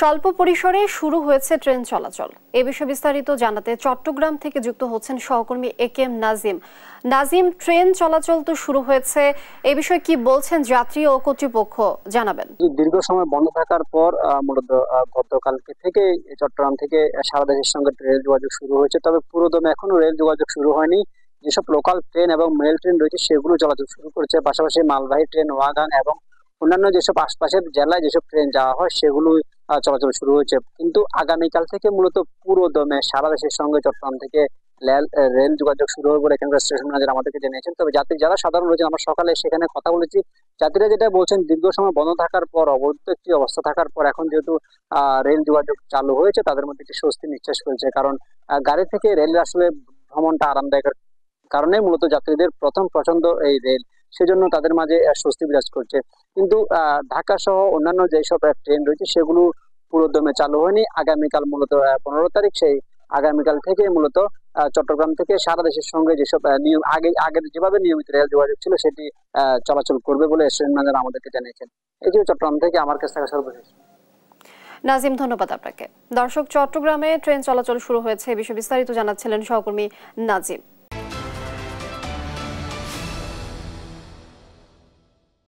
স্বল্প পরিসরে শুরু হয়েছে ট্রেন চলাচল এ বিষয়ে বিস্তারিত জানাতে চট্টগ্রাম থেকে যুক্ত হচ্ছেন সহকর্মী A K M Nazim Nazim train চলাচল তো শুরু হয়েছে এ বিষয়ে কি বলছেন যাত্রী ও কর্তৃপক্ষ জানাবেন দীর্ঘ সময় বন্ধ থাকার পর মূলত গতকালকে থেকে চট্টগ্রাম থেকে সারা দেশের সঙ্গে রেল যোগাযোগ শুরু হয়েছে তবে পুরোদমে এখনো রেল যোগাযোগ শুরু হয়নি যেসব লোকাল ট্রেন এবং মেল ট্রেন রয়েছে সেগুলো চলাচল শুরু করেছে পাশাপাশি মালবাহী ট্রেন ওয়াগান এবং অন্যান্য যেসব আশপাশের জেলায় যেসব ট্রেন যাওয়া হয় সেগুলো চলাচল শুরু হয়েছে কিন্তু আগামীকাল থেকে মূলত পুরো দমে সারা দেশের সঙ্গে চট্টগ্রাম থেকে রেল যোগাযোগ শুরু হবে বলে এখানকার স্টেশন ম্যানেজার আমাদেরকে জানিয়েছেন তবে যাত্রী যারা সাধারণ রয়েছেন আমরা সকালে সেখানে কথা বলেছি যাত্রীরা যেটা বলছেন দীর্ঘ সময় বন্ধ থাকার পর অবরুদ্ধ একটি অবস্থা থাকার পর এখন যেহেতু রেল যোগাযোগ চালু হয়েছে তাদের মধ্যে একটি স্বস্তি নিঃশ্বাস ফেলছে কারণ গাড়ি থেকে রেল আসলে ভ্রমণটা আরামদায়ক কারণে মূলত যাত্রীদের প্রথম পছন্দ এই রেল সেজন্য তাদের মাঝে স্বস্তি বিরাজ করছে কিন্তু ঢাকা সহ অন্যান্য যেসব ট্রেন রয়েছে সেগুলো পুরোদমে চালু হয়নি আগামীকাল মূলত পনেরো তারিখ সেই আগামীকাল থেকে মূলত চট্টগ্রাম থেকে সারা দেশের সঙ্গে যেসব নিয়ম আগে আগের যেভাবে নিয়মিত রেল যোগাযোগ ছিল সেটি চলাচল করবে বলে স্টেশন ম্যানেজার আমাদেরকে জানিয়েছেন এটিও চট্টগ্রাম থেকে আমার কাছ থেকে সর্বশেষ নাজিম ধন্যবাদ আপনাকে দর্শক চট্টগ্রামে ট্রেন চলাচল শুরু হয়েছে বিষয়ে বিস্তারিত জানাচ্ছিলেন সহকর্মী নাজিম